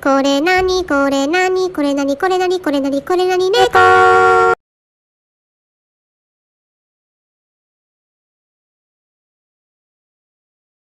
これなにこれなにこれなにこれなにこれなにこれなに猫